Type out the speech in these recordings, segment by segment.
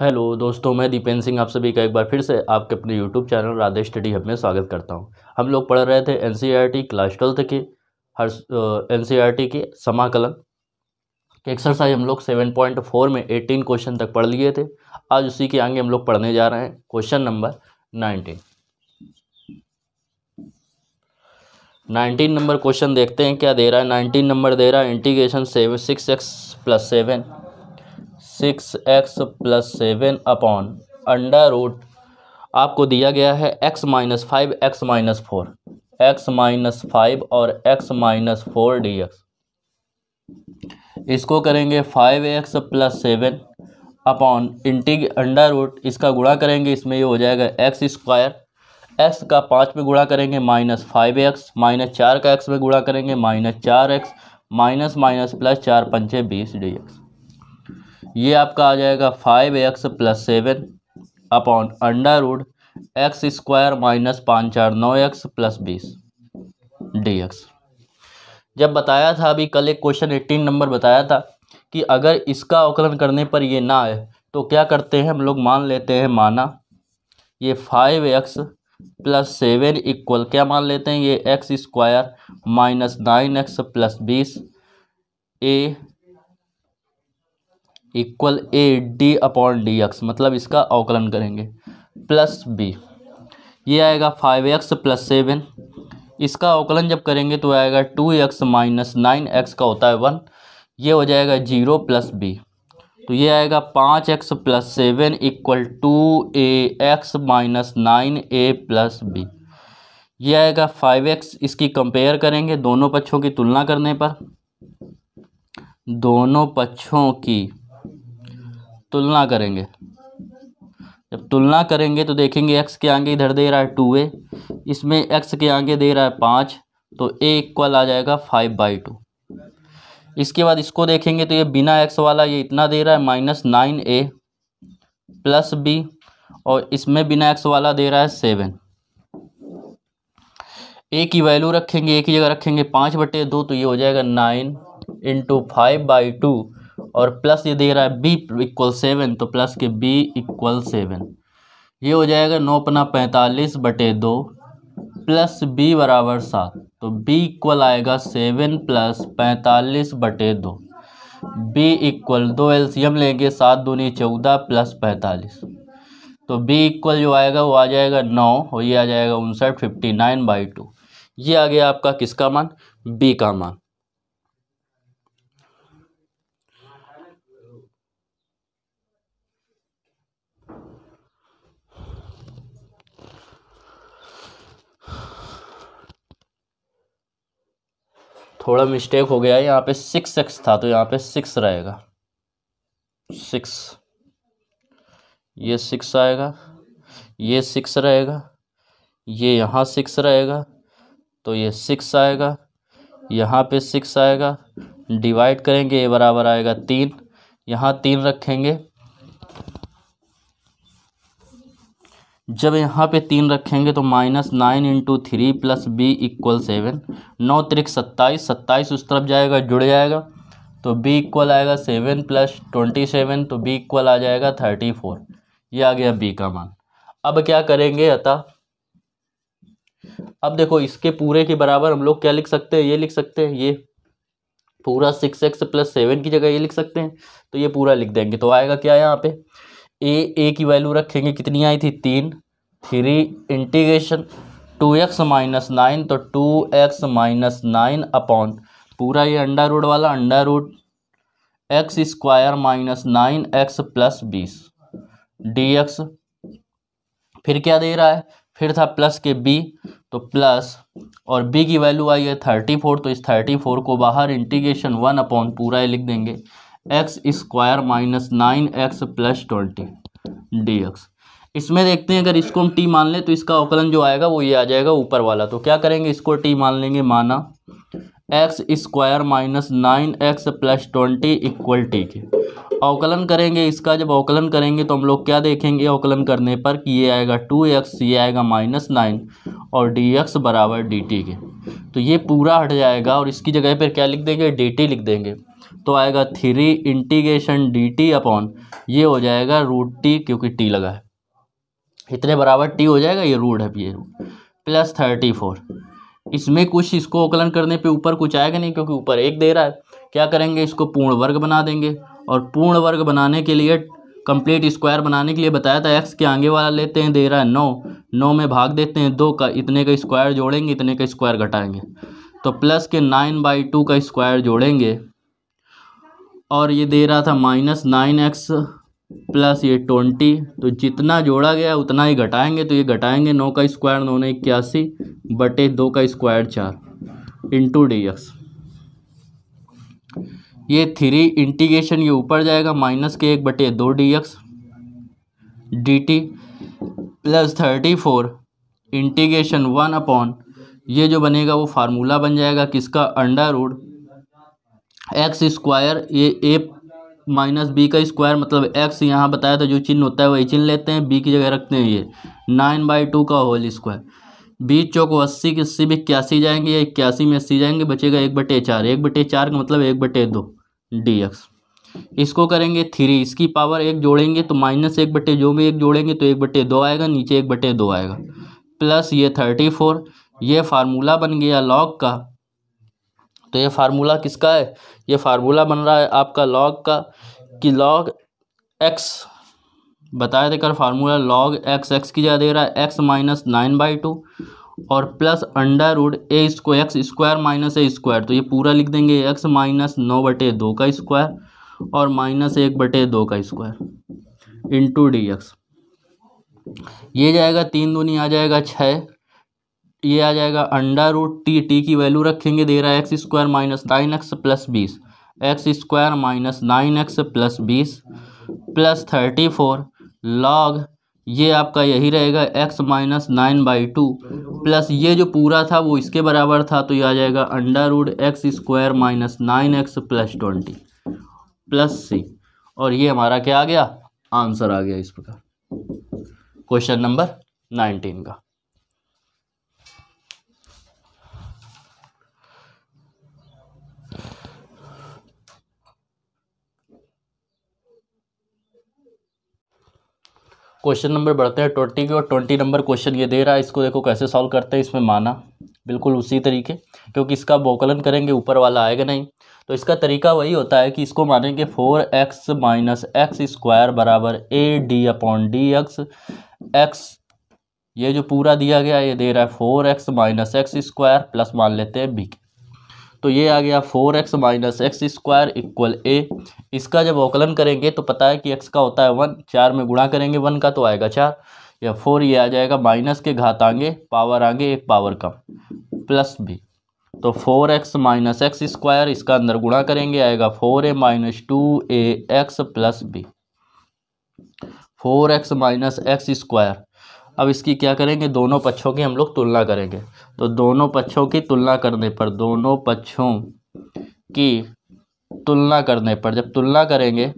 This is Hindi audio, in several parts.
हेलो दोस्तों मैं दीपेन सिंह आप सभी का एक बार फिर से आपके अपने YouTube channel Radhe study hub में स्वागत करता हूं हम लोग पढ़ रहे थे एनसीईआरटी क्लास ट्वेल्थ के हर एनसीईआरटी e के समाकलन के एक्सरसाइज हम लोग सेवन पॉइंट फोर में एटीन क्वेश्चन तक पढ़ लिए थे आज उसी के आगे हम लोग पढ़ने जा रहे हैं question number nineteen nineteen number question देखते हैं क्या दे रहा है नाइनटीन नंबर दे रहा है integration seven six X plus seven six X plus seven upon under root आपको दिया गया है x minus five X minus four X minus five और X minus four D x इसको करेंगे five x plus seven upon integration under root इसका गुणा करेंगे इसमें ये हो जाएगा एक्स स्क्वायर एक्स का पाँच में गुणा करेंगे माइनस फाइव एक्स माइनस चार का एक्स में गुणा करेंगे माइनस चार एक्स माइनस माइनस प्लस चार पंचे बीस डी एक्स ये आपका आ जाएगा five x plus seven upon under root x square minus पाँच चार नौ एक्स प्लस बीस डी एक्स जब बताया था अभी कल एक क्वेश्चन एट्टीन नंबर बताया था कि अगर इसका अवकलन करने पर ये ना आए तो क्या करते हैं हम लोग मान लेते हैं माना ये five x plus seven equal क्या मान लेते हैं ये x square minus nine X plus बीस A equal A D upon D X मतलब इसका अवकलन करेंगे प्लस बी ये आएगा फाइव एक्स प्लस सेवन इसका अवकलन जब करेंगे तो आएगा two x minus nine X का होता है वन ये हो जाएगा जीरो प्लस बी तो ये आएगा पाँच X plus seven equal two A x minus nine A plus B ये आएगा फाइव एक्स इसकी कंपेयर करेंगे दोनों पक्षों की तुलना करने पर दोनों पक्षों की तुलना करेंगे जब तुलना करेंगे तो देखेंगे एक्स के आगे इधर दे रहा है टू ए इसमें एक्स के आगे दे रहा है पाँच तो ए इक्वल आ जाएगा फाइव बाई टू इसके बाद इसको देखेंगे तो ये बिना एक्स वाला ये इतना दे रहा है minus nine A plus B और इसमें बिना एक्स वाला दे रहा है सेवन ए की वैल्यू रखेंगे एक ही जगह रखेंगे पाँच बटे दो तो ये हो जाएगा nine into five by two और प्लस ये दे रहा है बी इक्वल सेवन तो प्लस के बी इक्वल सेवन ये हो जाएगा नौ पना पैंतालीस बटे दो प्लस बी बराबर सात तो बी इक्वल आएगा सेवन प्लस पैंतालीस बटे दो बी इक्वल दो एलसीएम लेंगे सात दूनी चौदह प्लस पैंतालीस तो बी इक्वल जो आएगा वो आ जाएगा नौ और ये आ जाएगा उनसठ फिफ्टी नाइन बाई टू ये आ गया आपका किसका मान बी का मान थोड़ा मिस्टेक हो गया है यहाँ पे सिक्स एक्स था तो यहाँ पे सिक्स रहेगा सिक्स ये सिक्स आएगा ये सिक्स रहेगा ये यहाँ सिक्स रहेगा तो ये सिक्स आएगा यहाँ पे सिक्स आएगा डिवाइड करेंगे ये बराबर आएगा तीन यहाँ तीन रखेंगे जब यहाँ पे तीन रखेंगे तो minus nine into three plus B equal seven नौ त्रिक सत्ताईस सत्ताईस उस तरफ जाएगा जुड़ जाएगा तो बी इक्वल आएगा सेवन प्लस ट्वेंटी सेवन तो बी इक्वल आ जाएगा थर्टी फोर ये आ गया बी का मान अब क्या करेंगे अतः अब देखो इसके पूरे के बराबर हम लोग क्या लिख सकते हैं ये लिख सकते हैं ये पूरा सिक्स एक्स प्लस सेवन की जगह ये लिख सकते हैं तो ये पूरा लिख देंगे तो आएगा क्या यहाँ पे ए ए की वैल्यू रखेंगे कितनी आई थी तीन three integration two x minus nine तो two x minus nine upon पूरा ये अंडर रूट वाला under root x square minus nine X plus बीस डी एक्स फिर क्या दे रहा है फिर था प्लस के बी तो प्लस और बी की वैल्यू आई है थर्टी फोर तो इस थर्टी फोर को बाहर इंटीग्रेशन वन अपॉन पूरा ये लिख देंगे x square minus nine X plus twenty D X इसमें देखते हैं अगर इसको हम टी मान लें तो इसका अवकलन जो आएगा वो ये आ जाएगा ऊपर वाला तो क्या करेंगे इसको टी मान लेंगे माना x square minus nine X plus twenty equal T के अवकलन करेंगे इसका जब अवकलन करेंगे तो हम लोग क्या देखेंगे अवकलन करने पर कि ये आएगा टू एक्स ये आएगा माइनस नाइन और डी एक्स बराबर डी टी के तो ये पूरा हट जाएगा और इसकी जगह पर क्या लिख देंगे डी टी लिख देंगे तो आएगा three integration D T upon ये हो जाएगा रूट टी क्योंकि टी लगा है इतने बराबर टी हो जाएगा ये रूट है ये रूट प्लस थर्टी फोर इसमें कुछ इसको आकलन करने पे ऊपर कुछ आएगा नहीं क्योंकि ऊपर एक दे रहा है क्या करेंगे इसको पूर्ण वर्ग बना देंगे और पूर्ण वर्ग बनाने के लिए कंप्लीट स्क्वायर बनाने के लिए बताया था एक्स के आगे वाला लेते हैं दे रहा है नौ नौ में भाग देते हैं दो का इतने का स्क्वायर जोड़ेंगे इतने का स्क्वायर घटाएंगे तो प्लस के नाइन बाई टू का स्क्वायर जोड़ेंगे और ये दे रहा था माइनस नाइन एक्स प्लस ये ट्वेंटी तो जितना जोड़ा गया उतना ही घटाएंगे तो ये घटाएंगे नौ का स्क्वायर नौ ने इक्यासी बटे दो का स्क्वायर चार इंटू डी एक्स ये थ्री इंटीग्रेशन ये ऊपर जाएगा माइनस के एक बटे दो D X D T plus thirty four integration one upon ये जो बनेगा वो फार्मूला बन जाएगा किसका अंडर रूड एक्स स्क्वायर ये ए माइनस बी का स्क्वायर मतलब एक्स यहाँ बताया था जो चिन्ह होता है वही चिन्ह लेते हैं बी की जगह रखते हैं ये नाइन बाई टू का होल स्क्वायर बीस चौको अस्सी के अस्सी भी इक्यासी जाएंगे या इक्यासी में अस्सी जाएंगे बचेगा एक बटे चार एक बटे चार का मतलब एक बटे दो डी एक्स इसको करेंगे थ्री इसकी पावर एक जोड़ेंगे तो माइनस एक बटे जो भी एक जोड़ेंगे तो एक बटे दो आएगा नीचे एक बटे दो आएगा प्लस ये थर्टी फोर ये फार्मूला बन गया लॉग का तो ये फार्मूला किसका है ये फार्मूला बन रहा है आपका लॉग का कि लॉग एक्स बताए देकर फार्मूला लॉग एक्स एक्स की जगह दे रहा है x minus nine by two और प्लस अंडर रूड ए इसको X square minus A square तो ये पूरा लिख देंगे एक्स माइनस नौ बटे दो का स्क्वायर और माइनस एक बटे दो का स्क्वायर इंटू डी एक्स ये जाएगा तीन दूनी आ जाएगा छः ये आ जाएगा अंडर रूट टी टी की वैल्यू रखेंगे दे रहा है x square minus nine X plus बीस X square minus nine X plus बीस प्लस थर्टी फोर लॉग ये आपका यही रहेगा X minus nine by two plus ये जो पूरा था वो इसके बराबर था तो ये आ जाएगा under root x square minus nine X plus twenty plus सी और ये हमारा क्या आ गया आंसर आ गया इस प्रकार क्वेश्चन नंबर नाइनटीन का क्वेश्चन नंबर बढ़ते हैं ट्वेंटी के और ट्वेंटी नंबर क्वेश्चन ये दे रहा है इसको देखो कैसे सॉल्व करते हैं इसमें माना बिल्कुल उसी तरीके क्योंकि इसका बोकलन करेंगे ऊपर वाला आएगा नहीं तो इसका तरीका वही होता है कि इसको मानेंगे four X minus x square बराबर A D upon D x X ये जो पूरा दिया गया ये दे रहा है four X minus x square plus मान लेते हैं बी के तो ये आ गया four X minus x square equal ए इसका जब अवकलन करेंगे तो पता है कि एक्स का होता है वन चार में गुणा करेंगे वन का तो आएगा चार या फोर ये आ जाएगा माइनस के घात आगे पावर आगे एक पावर कम प्लस भी तो four X minus x square इसका अंदर गुणा करेंगे आएगा four A minus two A x plus B four X minus x square अब इसकी क्या करेंगे दोनों पक्षों की हम लोग तुलना करेंगे तो दोनों पक्षों की तुलना करने पर दोनों पक्षों की तुलना करने पर जब तुलना करेंगे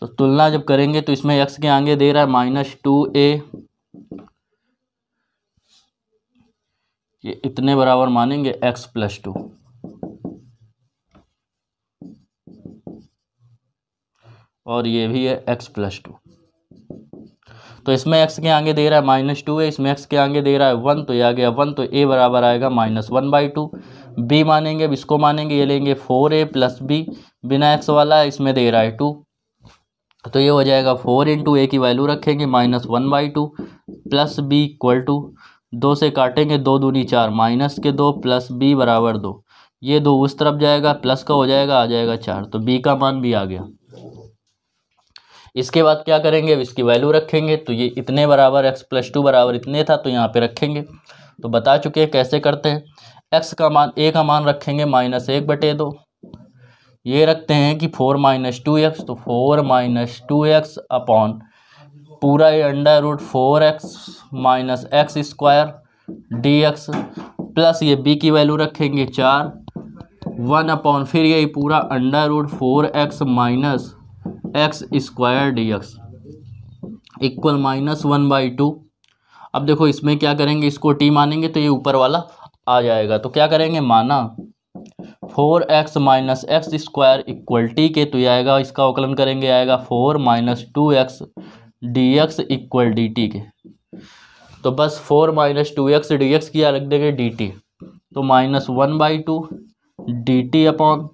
तो तुलना जब करेंगे तो इसमें एक्स के आगे दे रहा है माइनस टू ए ये इतने बराबर मानेंगे एक्स प्लस टू और ये भी है एक्स प्लस टू तो इसमें एक्स के आगे दे रहा है माइनस टू है इसमें एक्स के आगे दे रहा है वन तो ये आ गया वन तो ए बराबर आएगा minus one by two B मानेंगे अब इसको मानेंगे ये लेंगे फोर ए प्लस बी बिना एक्स वाला है इसमें दे रहा है टू तो ये हो जाएगा फोर इंटू ए की वैल्यू रखेंगे minus one by two plus B equal two दो से काटेंगे दो दूनी चार माइनस के दो प्लस बी बराबर दो ये दो उस तरफ जाएगा प्लस का हो जाएगा आ जाएगा चार तो बी का मान भी आ गया इसके बाद क्या करेंगे अब इसकी वैल्यू रखेंगे तो ये इतने बराबर एक्स प्लस टू बराबर इतने था तो यहाँ पे रखेंगे तो बता चुके हैं कैसे करते हैं एक्स का मान ए का मान रखेंगे माइनस एक बटे दो ये रखते हैं कि फोर माइनस टू एक्स तो four minus two X upon पूरा ये under root four X minus x square D x plus ये बी की वैल्यू रखेंगे चार वन अपॉन फिर ये पूरा under root four X minus x square D x equal minus one by two अब देखो इसमें क्या करेंगे इसको टी मानेंगे तो ये ऊपर वाला आ जाएगा तो क्या करेंगे माना four X minus x square equal T के तो ये आएगा इसका अवकलन करेंगे आएगा four minus two X D x equal D T के तो बस four minus two X D X किया रख देंगे डी टी तो minus one by two D T upon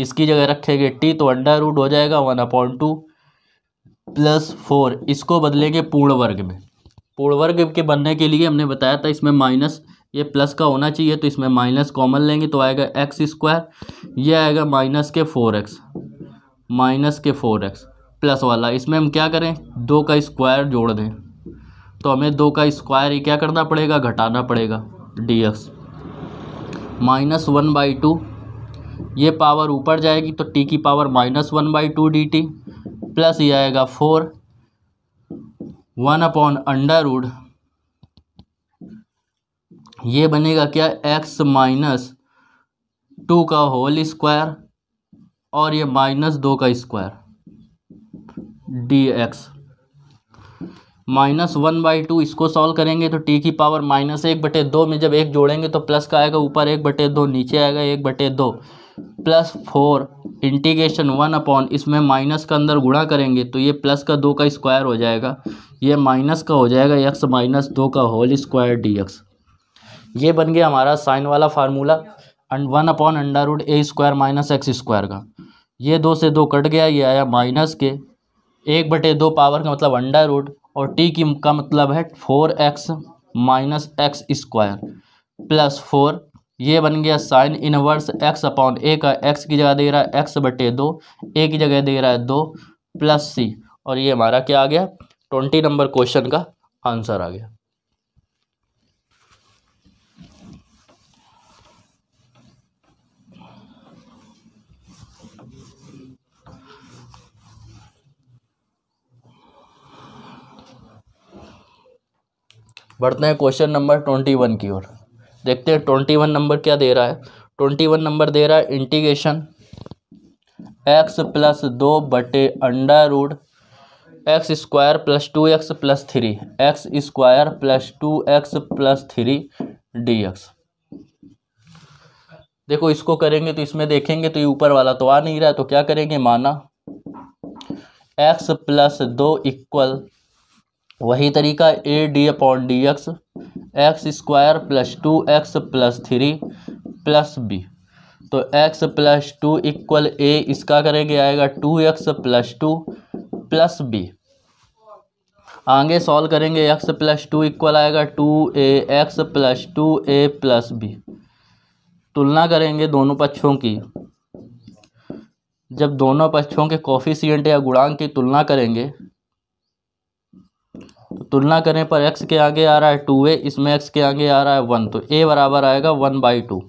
इसकी जगह रखेंगे टी तो अंडर रूट हो जाएगा one upon two plus four इसको बदलेंगे पूर्ण वर्ग में पूर्ण वर्ग के बनने के लिए हमने बताया था इसमें माइनस ये प्लस का होना चाहिए तो इसमें माइनस कॉमन लेंगे तो आएगा एक्स स्क्वायर ये आएगा माइनस के फोर एक्स माइनस के फोर एक्स प्लस वाला इसमें हम क्या करें दो का स्क्वायर जोड़ दें तो हमें दो का स्क्वायर क्या करना पड़ेगा घटाना पड़ेगा D X minus one by two ये पावर ऊपर जाएगी तो टी की power minus one by two D T plus ये आएगा four one upon under root ये बनेगा क्या एक्स माइनस टू का होल स्क्वायर और ये माइनस दो का square D X minus one by two इसको सॉल्व करेंगे तो टी की पावर माइनस एक बटे दो में जब एक जोड़ेंगे तो प्लस का आएगा ऊपर एक बटे दो नीचे आएगा एक बटे दो plus four integration one upon इसमें माइनस का अंदर गुणा करेंगे तो ये प्लस का दो का स्क्वायर हो जाएगा ये माइनस का हो जाएगा एक्स माइनस दो का होल स्क्वायर डी एक्स ये बन गया हमारा साइन वाला formula and one upon under root A square minus x square का ये दो से दो कट गया ये आया माइनस के एक बटे दो पावर का मतलब अंडर रूड और टी की का मतलब है four X minus x square plus four ये बन गया sine inverse x upon A का एक्स की जगह दे रहा है एक्स बटे दो ए की जगह दे रहा है दो प्लस सी और ये हमारा क्या आ गया ट्वेंटी नंबर क्वेश्चन का आंसर आ गया बढ़ते हैं क्वेश्चन नंबर ट्वेंटी वन की ओर देखते हैं ट्वेंटी वन नंबर क्या दे रहा है ट्वेंटी वन नंबर दे रहा है इंटीग्रेशन एक्स प्लस दो बटे under root x square plus two x plus three x square plus two x plus three d x देखो इसको करेंगे तो इसमें देखेंगे तो ये ऊपर वाला तो आ नहीं रहा है तो क्या करेंगे माना एक्स प्लस दो इक्वल वही तरीका a D upon D x x square plus two x plus three plus b तो एक्स प्लस टू इक्वल ए इसका करेंगे आएगा two x plus two plus b आगे सॉल्व करेंगे एक्स प्लस टू इक्वल आएगा two A x plus two a plus b तुलना करेंगे दोनों पक्षों की जब दोनों पक्षों के कोफिशियंट या गुणांक की तुलना करेंगे तो तुलना करें पर एक्स के आगे आ रहा है टू ए इसमें एक्स के आगे आ रहा है वन तो ए बराबर आएगा वन बाई टू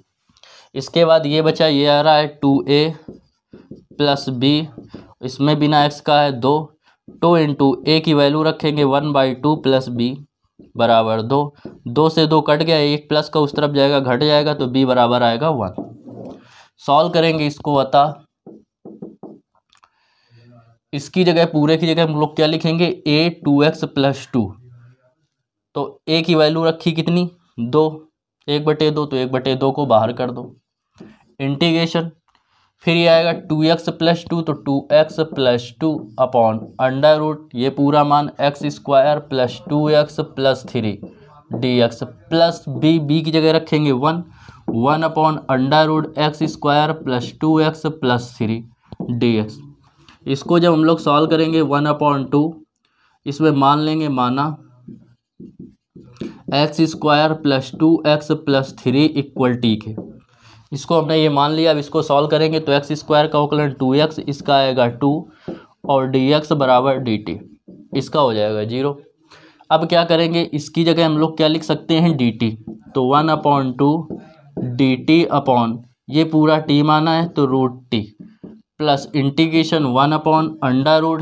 इसके बाद ये बचा ये आ रहा है टू ए प्लस बी इसमें बिना एक्स का है दो टू इंटू ए की वैल्यू रखेंगे one by two plus b बराबर दो दो से दो कट गया एक प्लस का उस तरफ जाएगा घट जाएगा तो बी बराबर आएगा वन सॉल्व करेंगे इसको अतः इसकी जगह पूरे की जगह हम लोग क्या लिखेंगे a two x plus two तो ए की वैल्यू रखी कितनी दो एक बटे दो तो एक बटे दो को बाहर कर दो इंटीग्रेशन फिर ये आएगा टू एक्स प्लस टू तो two x plus two upon under root ये पूरा मान x square plus two x plus three d x plus b b की जगह रखेंगे one one upon under root x square plus two x plus three d x इसको जब हम लोग सॉल्व करेंगे वन अपॉन टू इसमें मान लेंगे माना x square plus two x plus three equal T के इसको हमने ये मान लिया अब इसको सॉल्व करेंगे तो एक्स स्क्वायर का अवकलन टू एक्स इसका आएगा टू और डी एक्स बराबर डी टी इसका हो जाएगा जीरो अब क्या करेंगे इसकी जगह हम लोग क्या लिख सकते हैं डी टी तो one upon two D T upon ये पूरा टी माना है तो root t plus integration one upon under root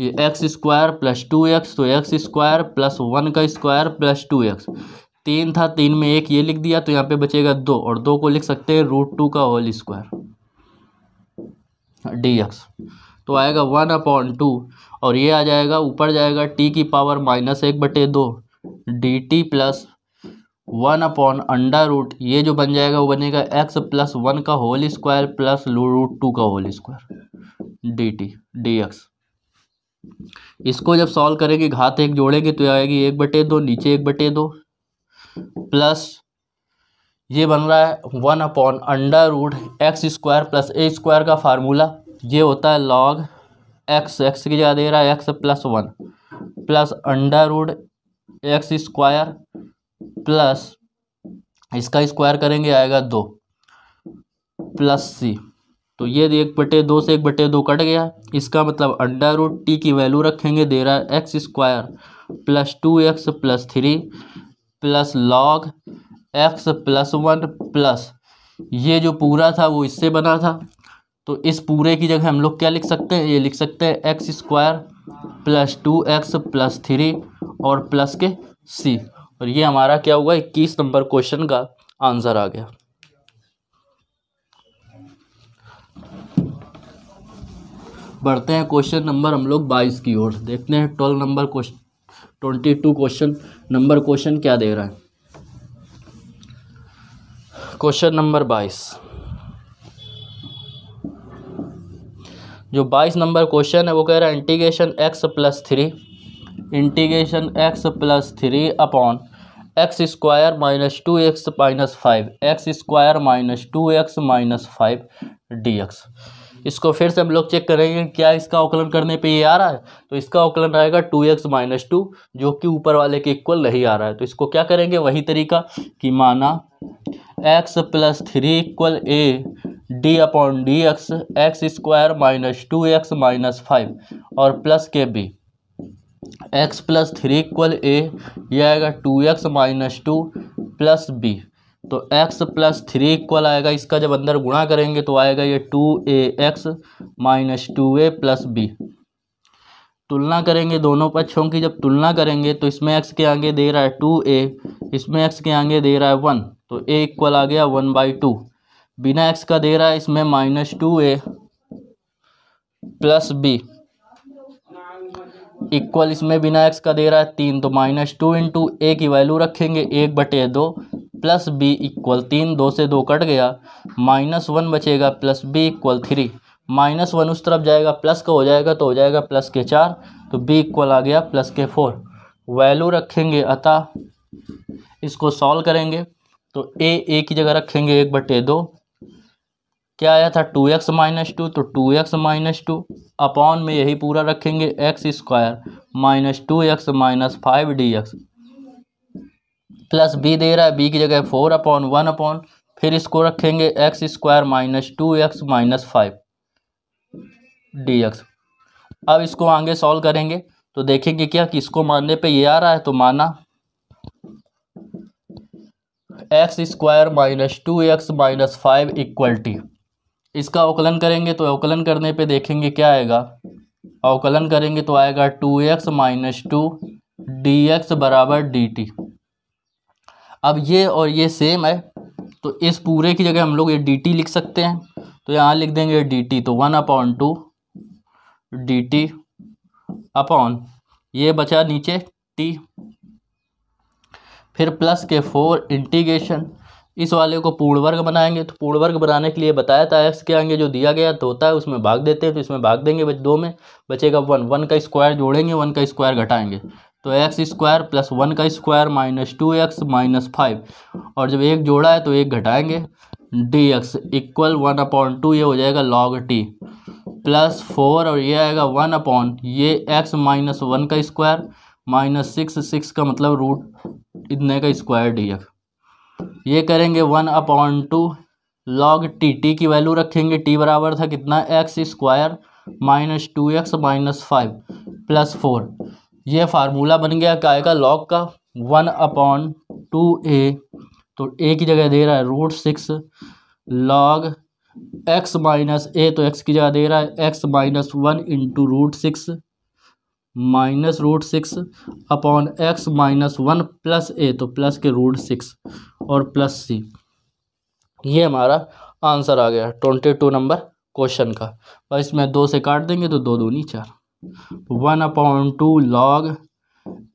ये x square plus two x तो एक्स स्क्वायर प्लस वन का स्क्वायर प्लस टू एक्स तीन था तीन में एक ये लिख दिया तो यहाँ पे बचेगा दो और दो को लिख सकते हैं रूट टू का होल स्क्वायर डी एक्स तो आएगा वन अपॉन टू और ये आ जाएगा ऊपर जाएगा टी की पावर माइनस एक बटे दो d T plus one upon under root ये जो बन जाएगा वो बनेगा एक्स प्लस वन का whole square plus root two का whole square d t d x इसको जब सॉल्व करेंगे घात एक जोड़ेंगे तो आएगी एक बटे दो नीचे एक बटे दो प्लस ये बन रहा है one upon under root x square plus a square का फार्मूला ये होता है लॉग एक्स एक्स की जगह दे रहा है x plus one plus under root x square plus इसका स्क्वायर करेंगे आएगा दो प्लस सी तो ये एक बटे दो से एक बटे दो कट गया इसका मतलब अंडर रूट टी की वैल्यू रखेंगे दे रहा है x square plus two x plus three plus log x plus one plus ये जो पूरा था वो इससे बना था तो इस पूरे की जगह हम लोग क्या लिख सकते हैं ये लिख सकते हैं x square plus two x plus three और प्लस के सी और ये हमारा क्या हुआ इक्कीस नंबर क्वेश्चन का आंसर आ गया बढ़ते हैं क्वेश्चन नंबर हम लोग बाईस की ओर देखते हैं twelve number question twenty two question number question क्या दे रहा है क्वेश्चन नंबर बाईस जो बाईस नंबर क्वेश्चन है वो कह रहा है integration x plus three integration x plus three upon x square minus two x minus five x square minus two x minus five d x इसको फिर से हम लोग चेक करेंगे क्या इसका अवकलन करने पे ये आ रहा है तो इसका अवकलन आएगा टू एक्स माइनस टू जो कि ऊपर वाले के इक्वल नहीं आ रहा है तो इसको क्या करेंगे वही तरीका कि माना x plus three equal A D upon D x x square minus two x minus five और प्लस के b x plus three equal a यह आएगा two x minus two plus b तो एक्स प्लस थ्री इक्वल आएगा इसका जब अंदर गुणा करेंगे तो आएगा ये two A x minus two a plus b तुलना करेंगे दोनों पक्षों की जब तुलना करेंगे तो इसमें एक्स के आगे दे रहा है टू ए इसमें एक्स के आगे दे रहा है वन तो ए इक्वल आ गया वन बाई टू बिना एक्स का दे रहा है इसमें minus two a plus B equal इसमें बिना एक्स का दे रहा है तीन तो माइनस टू इंटू ए की वैल्यू रखेंगे एक बटे दो प्लस बी इक्वल तीन दो से दो कट गया माइनस वन बचेगा plus B equal three minus one उस तरफ जाएगा प्लस का हो जाएगा तो हो जाएगा प्लस के चार तो बी इक्वल आ गया प्लस के फोर वैल्यू रखेंगे अतः इसको सॉल्व करेंगे तो ए ए की जगह रखेंगे एक बटे दो क्या आया था टू एक्स माइनस टू तो two x minus two upon में यही पूरा रखेंगे x square minus two x minus five d x plus b दे रहा है बी की जगह फोर अपॉन वन अपॉन फिर इसको रखेंगे x square minus two x minus five d x अब इसको आगे सॉल्व करेंगे तो देखेंगे क्या कि इसको मानने पर ये आ रहा है तो माना x square minus two x minus five equal t इसका अवकलन करेंगे तो अवकलन करने पे देखेंगे क्या आएगा अवकलन करेंगे तो आएगा two x minus two d x बराबर डी टी अब ये और ये सेम है तो इस पूरे की जगह हम लोग ये डी टी लिख सकते हैं तो यहाँ लिख देंगे डी टी तो one upon two D T upon ये बचा नीचे टी फिर प्लस के फोर इंटीग्रेशन इस वाले को पूर्ण वर्ग बनाएंगे तो पूर्ण वर्ग बनाने के लिए बताया था एक्स के आगे जो दिया गया तो होता है उसमें भाग देते हैं तो इसमें भाग देंगे बच दो में बचेगा वन वन का स्क्वायर जोड़ेंगे वन का स्क्वायर घटाएंगे तो एक्स स्क्वायर प्लस वन का square minus two x minus five और जब एक जोड़ा है तो एक घटाएंगे d x equal one upon two ये हो जाएगा लॉग टी प्लस फोर और ये आएगा वन अपॉन ये एक्स माइनस वन का स्क्वायर माइनस सिक्स सिक्स का मतलब रूट इतने का स्क्वायर डी एक्स ये करेंगे one upon two log t T की वैल्यू रखेंगे टी बराबर था कितना x square minus two x minus five plus four ये फार्मूला बन गया काय का लॉग का वन अपॉन टू ए तो ए की जगह दे रहा है root six log x minus a तो एक्स की जगह दे रहा है x minus one into root six minus root six upon x minus one plus a तो प्लस के रूट सिक्स और प्लस सी ये हमारा आंसर आ गया ट्वेंटी टू नंबर क्वेश्चन का और इसमें दो से काट देंगे तो दो दूनी चार one upon two log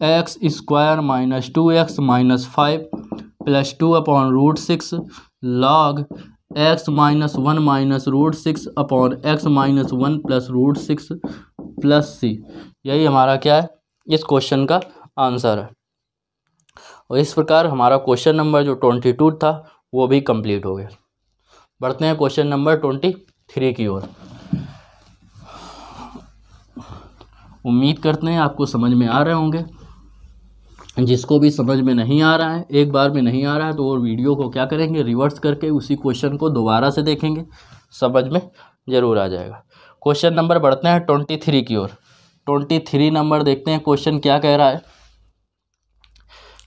x square minus two x minus five plus two upon root six log x minus one minus root six upon x minus one plus root six plus c यही हमारा क्या है इस क्वेश्चन का आंसर है और इस प्रकार हमारा क्वेश्चन नंबर जो ट्वेंटी टू था वो भी कंप्लीट हो गया बढ़ते हैं क्वेश्चन नंबर ट्वेंटी थ्री की ओर उम्मीद करते हैं आपको समझ में आ रहे होंगे जिसको भी समझ में नहीं आ रहा है एक बार में नहीं आ रहा है तो वो वीडियो को क्या करेंगे रिवर्स करके उसी क्वेश्चन को दोबारा से देखेंगे समझ में ज़रूर आ जाएगा क्वेश्चन नंबर बढ़ते हैं ट्वेंटी थ्री की ओर ट्वेंटी थ्री नंबर देखते हैं क्वेश्चन क्या कह रहा है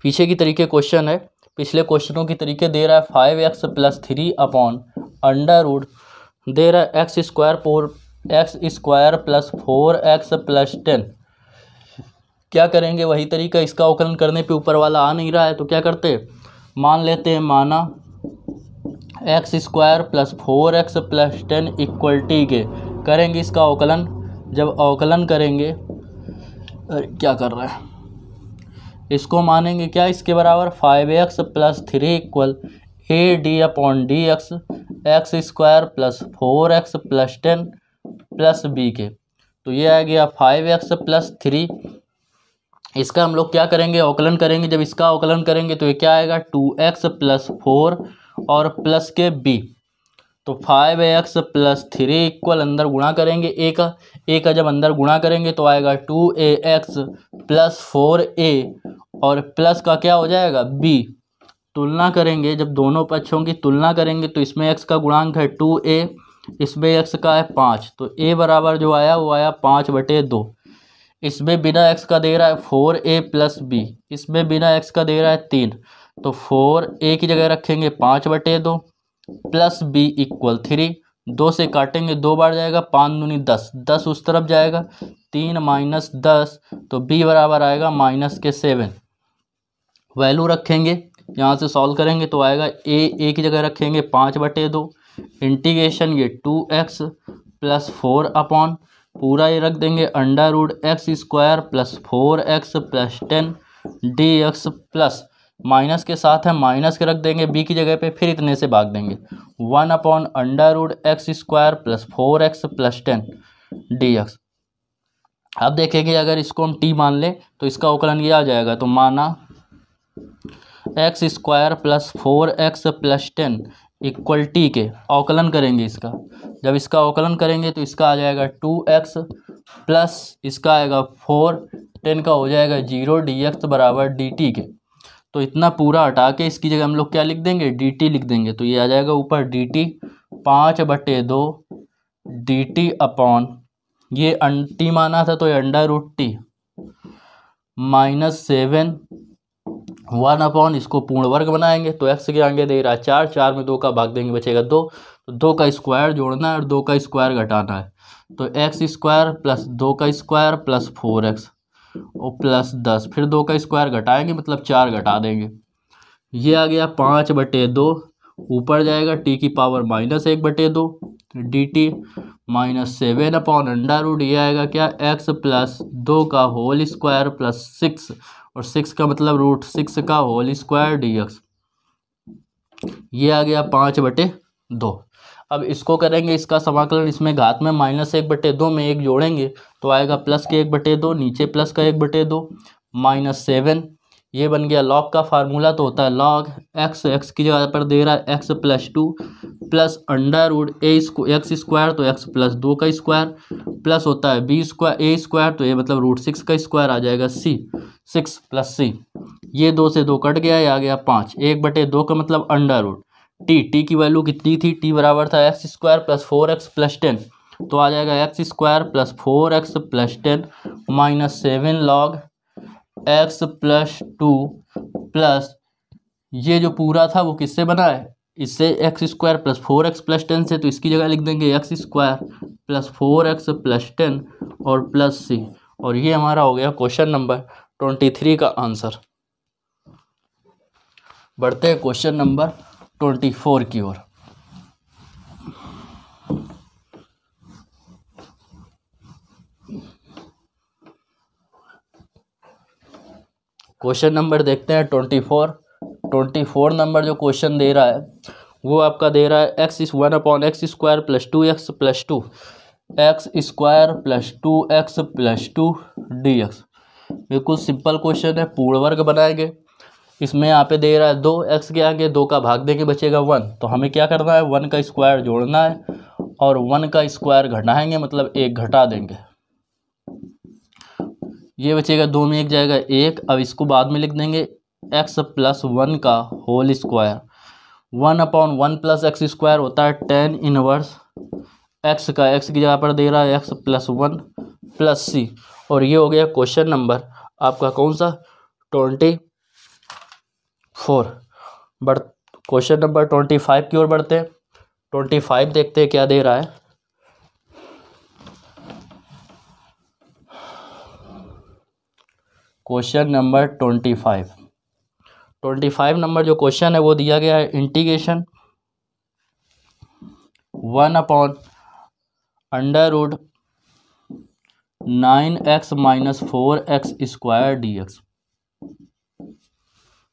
पीछे की तरीके क्वेश्चन है पिछले क्वेश्चनों की तरीके दे रहा है five x plus three upon under root दे रहा है x square four x square plus four x plus ten क्या करेंगे वही तरीका इसका अवकलन करने पे ऊपर वाला आ नहीं रहा है तो क्या करते मान लेते हैं माना x square plus four x plus ten equal T के करेंगे इसका अवकलन जब अवकलन करेंगे अरे क्या कर रहा है इसको मानेंगे क्या इसके बराबर five x plus three equal A D upon D x x square plus four x plus ten plus b के तो ये आ गया फाइव एक्स प्लस थ्री इसका हम लोग क्या करेंगे अवकलन करेंगे जब इसका अवकलन करेंगे तो ये क्या आएगा टू एक्स प्लस फोर और प्लस के बी तो five x plus three equal अंदर गुणा करेंगे ए का ए का जब अंदर गुणा करेंगे तो आएगा two A x plus four a और प्लस का क्या हो जाएगा बी तुलना करेंगे जब दोनों पक्षों की तुलना करेंगे तो इसमें एक्स का गुणांक है टू ए इसमें एक्स का है पाँच तो ए बराबर जो आया वो आया पाँच बटे दो इसमें बिना एक्स का दे रहा है फोर ए प्लस बी इसमें बिना एक्स का दे रहा है तीन तो फोर ए की जगह रखेंगे पाँच बटे दो प्लस बी इक्वल थ्री दो से काटेंगे दो बार जाएगा पाँच दूनी दस दस उस तरफ जाएगा तीन माइनस दस तो बी बराबर आएगा माइनस के सेवन वैल्यू रखेंगे यहाँ से सॉल्व करेंगे तो आएगा ए ए की जगह रखेंगे पाँच बटे दो इंटीग्रेशन ये two x plus four upon पूरा ये रख देंगे under root x square plus four x plus ten d x plus minus के साथ है माइनस के रख देंगे बी की जगह पे फिर इतने से भाग देंगे one upon under root x square plus four x plus ten d x अब देखेंगे अगर इसको हम टी मान लें तो इसका उकलन ये आ जाएगा तो माना x square plus four x plus ten equal T के अवकलन करेंगे इसका जब इसका अवकलन करेंगे तो इसका आ जाएगा टू एक्स प्लस इसका आएगा फोर टेन का हो जाएगा जीरो डी एक्स बराबर डी टी के तो इतना पूरा हटा के इसकी जगह हम लोग क्या लिख देंगे डी टी लिख देंगे तो ये आ जाएगा ऊपर डी टी पाँच बटे दो डी टी अपॉन ये अन टी माना था तो ये under root t minus seven one upon इसको पूर्ण वर्ग बनाएंगे तो एक्स के आगे दे रहा है चार चार में दो का भाग देंगे बचेगा दो तो दो का स्क्वायर जोड़ना है और दो का स्क्वायर घटाना है तो एक्स स्क्वायर प्लस दो का स्क्वायर प्लस फोर एक्स और प्लस दस फिर दो का स्क्वायर घटाएंगे मतलब चार घटा देंगे ये आ गया पाँच बटे दो ऊपर जाएगा टी की पावर माइनस एक बटे दो d t minus seven upon under root ये आएगा क्या एक्स प्लस दो का होल स्क्वायर प्लस सिक्स और सिक्स का मतलब रूट सिक्स का होल स्क्वायर डी एक्स ये आ गया पाँच बटे दो अब इसको करेंगे इसका समाकलन इसमें घात में माइनस एक बटे दो में एक जोड़ेंगे तो आएगा प्लस के एक बटे दो नीचे प्लस का एक बटे दो माइनस सेवन ये बन गया लॉग का फार्मूला तो होता है लॉग एक्स एक्स की जगह पर दे रहा है x plus two plus under root a x square तो एक्स प्लस दो का स्क्वायर प्लस होता है बी स्क्वायर ए स्क्वायर तो ये मतलब रूट सिक्स का स्क्वायर आ जाएगा सी सिक्स प्लस सी ये दो से दो कट गया या आ गया पाँच एक बटे दो का मतलब अंडर वुड टी टी की वैल्यू कितनी थी टी बराबर था x square plus four x plus ten तो आ जाएगा x square plus four x plus ten minus seven log x plus two plus ये जो पूरा था वो किससे बना है इससे x square plus four x plus ten से तो इसकी जगह लिख देंगे x square plus four x plus ten और प्लस सी और ये हमारा हो गया क्वेश्चन नंबर ट्वेंटी थ्री का आंसर बढ़ते हैं क्वेश्चन नंबर ट्वेंटी फोर की ओर क्वेश्चन नंबर देखते हैं twenty four twenty four number जो क्वेश्चन दे रहा है वो आपका दे रहा है x is one upon x square plus two x plus two x square plus two x plus two d x बिल्कुल सिंपल क्वेश्चन है पूर्ण वर्ग बनाएंगे इसमें यहाँ पे दे रहा है दो एक्स के आगे दो का भाग देके बचेगा वन तो हमें क्या करना है वन का स्क्वायर जोड़ना है और वन का स्क्वायर घटाएंगे मतलब एक घटा देंगे ये बचेगा दो में एक जाएगा एक अब इसको बाद में लिख देंगे एक्स प्लस वन का whole square one upon one plus x square होता है टेन इनवर्स एक्स का एक्स की जगह पर दे रहा है एक्स प्लस वन प्लस सी और ये हो गया क्वेश्चन नंबर आपका कौन सा ट्वेंटी फोर बढ़ क्वेश्चन नंबर ट्वेंटी फाइव की ओर बढ़ते हैं ट्वेंटी फाइव देखते हैं क्या दे रहा है question number twenty five twenty five number जो क्वेश्चन है वो दिया गया है integration one upon under root nine x minus four x square D x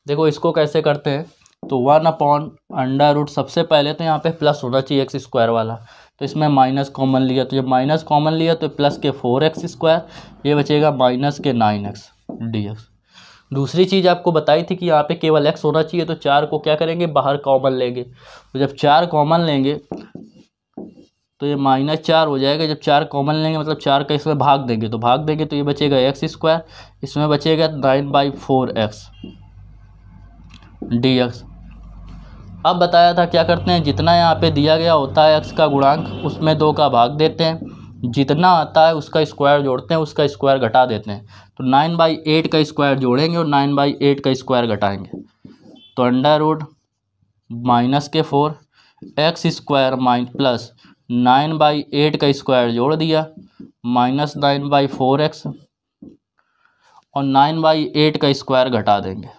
देखो इसको कैसे करते हैं तो वन अपॉन अंडर रूट सबसे पहले तो यहाँ पे प्लस होना चाहिए एक्स स्क्वायर वाला तो इसमें माइनस कॉमन लिया तो जब माइनस कॉमन लिया तो प्लस के फोर एक्स स्क्वायर ये बचेगा माइनस के नाइन एक्स डी एक्स दूसरी चीज़ आपको बताई थी कि यहाँ पे केवल एक्स होना चाहिए तो चार को क्या करेंगे बाहर कॉमन लेंगे तो जब चार कॉमन लेंगे तो ये माइनस चार हो जाएगा जब चार कॉमन लेंगे मतलब चार का इसमें भाग देंगे तो भाग देंगे तो ये बचेगा एक्स स्क्वायर इसमें बचेगा nine by four x D x अब बताया था क्या करते हैं जितना यहाँ पे दिया गया होता है एक्स का गुणांक उसमें दो का भाग देते हैं जितना आता है उसका स्क्वायर जोड़ते हैं उसका स्क्वायर घटा देते हैं तो नाइन बाई एट का स्क्वायर जोड़ेंगे और नाइन बाई एट का स्क्वायर घटाएंगे तो अंडर रूट माइनस के four x square minus plus nine by eight का स्क्वायर जोड़ दिया minus nine by four x और नाइन बाई एट का स्क्वायर घटा देंगे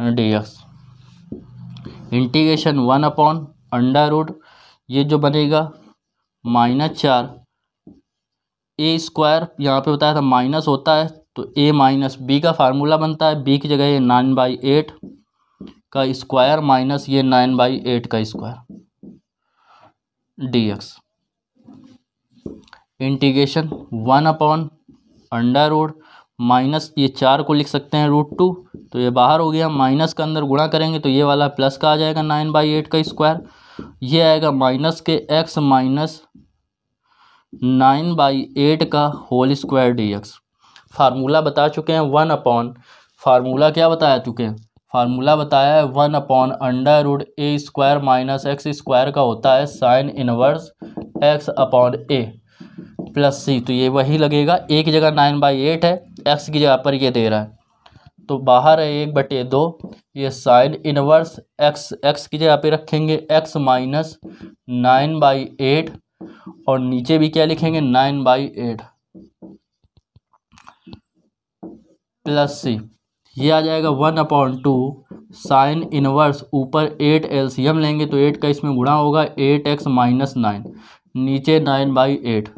d x integration one upon under root ये जो बनेगा माइनस चार ए स्क्वायर यहाँ पे बताया था माइनस होता है तो ए माइनस बी का फार्मूला बनता है बी की जगह ये नाइन बाई एट का स्क्वायर माइनस ये नाइन बाई एट का square D x integration one upon under root minus ये चार को लिख सकते हैं रूट टू तो ये बाहर हो गया माइनस का अंदर गुणा करेंगे तो ये वाला प्लस का आ जाएगा नाइन बाई एट का स्क्वायर ये आएगा माइनस के x minus nine by eight का whole square D x formula बता चुके हैं वन अपॉन फार्मूला क्या बताया चुके हैं फार्मूला बताया है वन अपॉन अंडर रूड ए स्क्वायर माइनस एक्स स्क्वायर का होता है sine inverse x upon a plus c तो ये वही लगेगा एक जगह नाइन बाई एट है एक्स की जगह पर ये दे रहा है तो बाहर है एक बटे दो ये साइन इनवर्स एक्स एक्स की जगह पे रखेंगे x minus nine by eight और नीचे भी क्या लिखेंगे nine by eight plus c ये आ जाएगा one upon two sine inverse ऊपर एट एलसीएम लेंगे तो एट का इसमें गुणा होगा एट एक्स माइनस नाइन नीचे नाइन बाई एट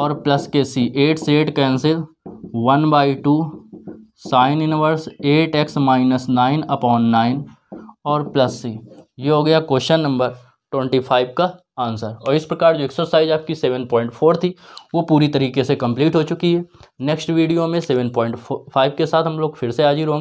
और प्लस के सी एट से eight cancel one by two sine inverse eight x minus nine upon nine और प्लस सी ये हो गया क्वेश्चन नंबर ट्वेंटी फाइव का आंसर और इस प्रकार जो एक्सरसाइज आपकी सेवन पॉइंट फोर थी वो पूरी तरीके से कंप्लीट हो चुकी है नेक्स्ट वीडियो में सेवन पॉइंट फाइव के साथ हम लोग फिर से हाजिर होंगे